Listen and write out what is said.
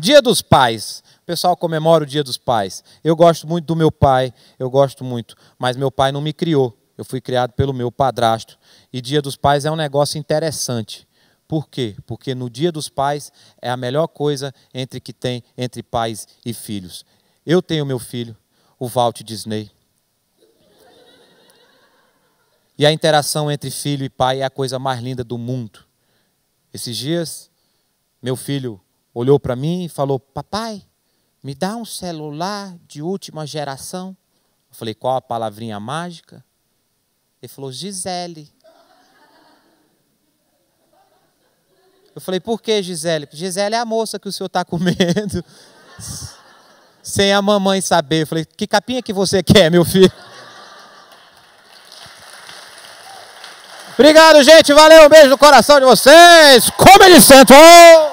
Dia dos Pais. O pessoal comemora o Dia dos Pais. Eu gosto muito do meu pai, eu gosto muito, mas meu pai não me criou. Eu fui criado pelo meu padrasto. E Dia dos Pais é um negócio interessante. Por quê? Porque no Dia dos Pais é a melhor coisa entre que tem entre pais e filhos. Eu tenho meu filho, o Walt Disney. E a interação entre filho e pai é a coisa mais linda do mundo. Esses dias, meu filho olhou para mim e falou: Papai, me dá um celular de última geração. Eu falei: Qual a palavrinha mágica? Ele falou: Gisele. Eu falei: Por que Gisele? Gisele é a moça que o senhor está comendo. Sem a mamãe saber. Eu falei: Que capinha que você quer, meu filho? Obrigado, gente. Valeu. Um beijo no coração de vocês. Comedy Central.